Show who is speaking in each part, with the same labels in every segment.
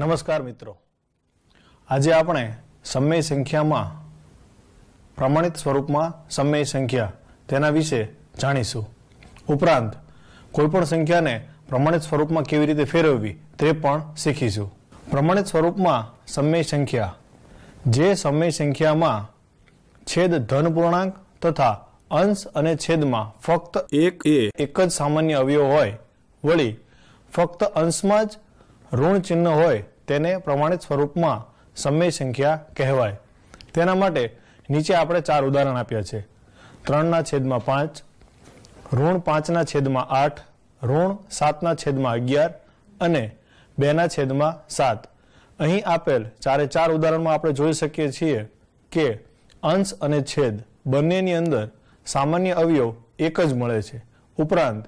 Speaker 1: નમસ્કાર મિત્રો આજે આપણે સમય સંખ્યામાં પ્રમાણિત સ્વરૂપમાં સમય સંખ્યા તેના વિશે જાણીશું ઉપરાંત કોઈપણ સંખ્યાને પ્રમાણિત સ્વરૂપમાં કેવી રીતે ફેરવવી તે પણ શીખીશું પ્રમાણિત સ્વરૂપમાં સમય સંખ્યા જે સમય સંખ્યામાં છેદ ધન પૂર્ણાંક તથા અંશ અને છેદમાં ફક્ત એક એ એક જ સામાન્ય અવયવ હોય વળી ફક્ત અંશમાં જ ઋણ ચિહ્ન હોય તેને પ્રમાણિત સ્વરૂપમાં સમય સંખ્યા કહેવાય તેના માટે નીચે આપણે ચાર ઉદાહરણ આપ્યા છે ત્રણના છેદમાં પાંચ ઋણ પાંચના છેદમાં આઠ ઋણ સાતના છેદમાં અગિયાર અને બેના છેદમાં સાત અહીં આપેલ ચારે ચાર ઉદાહરણમાં આપણે જોઈ શકીએ છીએ કે અંશ અને છેદ બંનેની અંદર સામાન્ય અવયવ એક જ મળે છે ઉપરાંત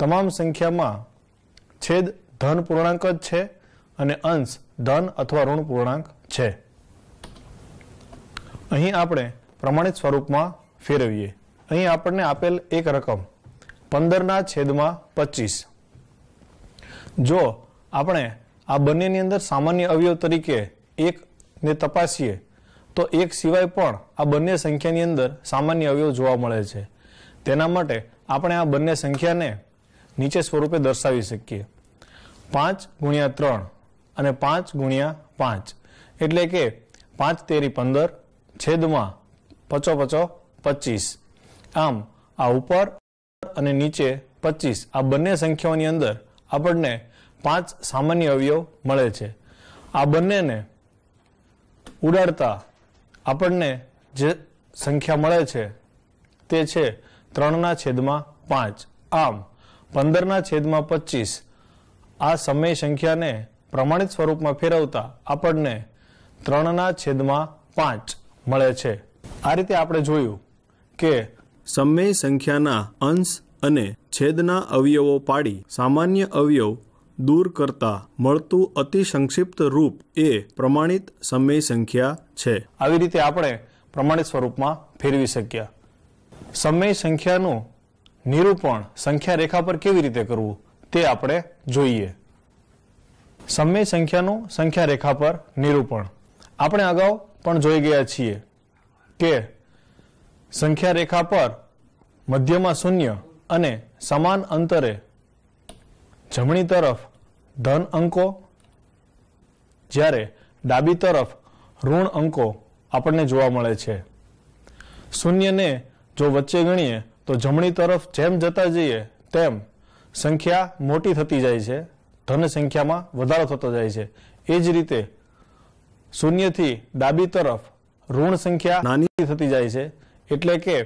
Speaker 1: તમામ સંખ્યામાં છેદ ધન પૂર્ણાંક જ છે અને અંશ ધન અથવા ઋણ પૂર્ણાંક છે અહીં આપણે પ્રમાણિત સ્વરૂપમાં ફેરવીએ અહીં આપણને આપેલ એક રકમ પંદરના છેદમાં પચીસ જો આપણે આ બંનેની અંદર સામાન્ય અવયવ તરીકે એકને તપાસીએ તો એક સિવાય પણ આ બંને સંખ્યાની અંદર સામાન્ય અવયવ જોવા મળે છે તેના માટે આપણે આ બંને સંખ્યાને નીચે સ્વરૂપે દર્શાવી શકીએ પાંચ ગુણ્યા ત્રણ અને પાંચ ગુણ્યા પાંચ એટલે કે પાંચ તેરી પંદર છેદમાં પચો પચો પચીસ આમ આ ઉપર અને નીચે પચીસ આ બંને સંખ્યાઓની અંદર આપણને પાંચ સામાન્ય અવયવ મળે છે આ બંનેને ઉડાડતા આપણને જે સંખ્યા મળે છે તે છે ત્રણના છેદમાં પાંચ આમ પંદરના છેદમાં પચીસ આ સમય સંખ્યાને પ્રમાણિત સ્વરૂપમાં ફેરવતા આપણને ત્રણના છેદમાં પાંચ મળે છે આ રીતે આપણે જોયું કે સમય સંખ્યાના અંશ અને છેદના અવયવો પાડી સામાન્ય અવયવ દૂર કરતા મળતું અતિ સંક્ષિપ્ત રૂપ એ પ્રમાણિત સમય સંખ્યા છે આવી રીતે આપણે પ્રમાણિત સ્વરૂપમાં ફેરવી શક્યા સમય સંખ્યાનું નિરૂપણ સંખ્યા રેખા પર કેવી રીતે કરવું તે આપણે જોઈએ સમય સંખ્યાનું સંખ્યા રેખા પર નિરૂપણ આપણે અગાઉ પણ જોઈ ગયા છીએ કે સંખ્યા રેખા પર મધ્યમાં શૂન્ય અને સમાન અંતરે જમણી તરફ ધન અંકો જ્યારે ડાબી તરફ ઋણ અંકો આપણને જોવા મળે છે શૂન્યને જો વચ્ચે ગણીએ તો જમણી તરફ જેમ જતા જઈએ તેમ સંખ્યા મોટી થતી જાય છે ધન સંખ્યામાં વધારો થતો જાય છે એ જ રીતે શૂન્યથી ડાબી તરફ ઋણ સંખ્યા નાની થતી જાય છે એટલે કે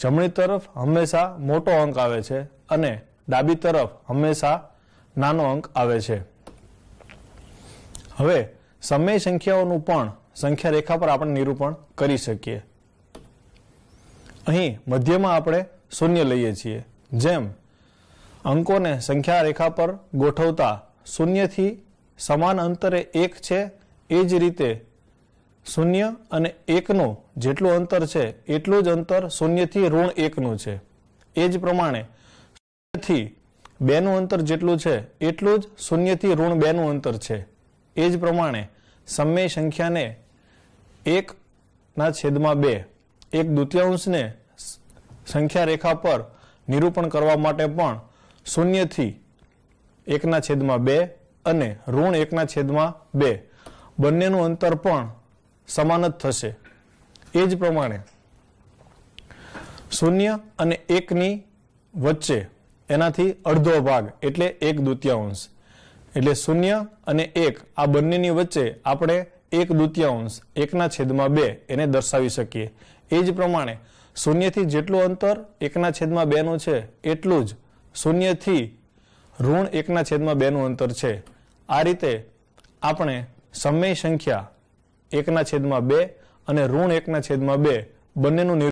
Speaker 1: જમણી તરફ હંમેશા મોટો અંક આવે છે અને ડાબી તરફ હંમેશા નાનો અંક આવે છે હવે સમય સંખ્યાઓનું પણ સંખ્યા રેખા પર આપણે નિરૂપણ કરી શકીએ અહીં મધ્યમાં આપણે શૂન્ય લઈએ છીએ જેમ અંકોને સંખ્યા રેખા પર ગોઠવતા શૂન્યથી સમાન અંતરે એક છે એ જ રીતે શૂન્ય અને એકનું જેટલું અંતર છે એટલું જ અંતર શૂન્યથી ઋણ એકનું છે એ જ પ્રમાણે શૂન્યથી બેનું અંતર જેટલું છે એટલું જ શૂન્યથી ઋણ બેનું અંતર છે એ જ પ્રમાણે સમય સંખ્યાને એકના છેદમાં બે એક દ્વિતીયાંશને સંખ્યા રેખા પર નિરૂપણ કરવા માટે પણ શૂન્યથી એકના છેદમાં બે અને ઋણ એકના છેદમાં બે બંનેનું અંતર પણ સમાન જ થશે એ જ પ્રમાણે શૂન્ય અને એકની વચ્ચે એનાથી અડધો ભાગ એટલે એક દુત્યાંશ એટલે શૂન્ય અને એક આ બંનેની વચ્ચે આપણે એક દુત્યાંશ એકના છેદમાં બે એને દર્શાવી શકીએ એ જ પ્રમાણે શૂન્યથી જેટલું અંતર એકના છેદમાં બેનું છે એટલું જ શૂન્યથી ઋણ એકના છેદમાં બેનું અંતર છે આ રીતે આપણે સમય સંખ્યા એકના છેદમાં બે અને ઋણ એકના છેદમાં બે બંનેનું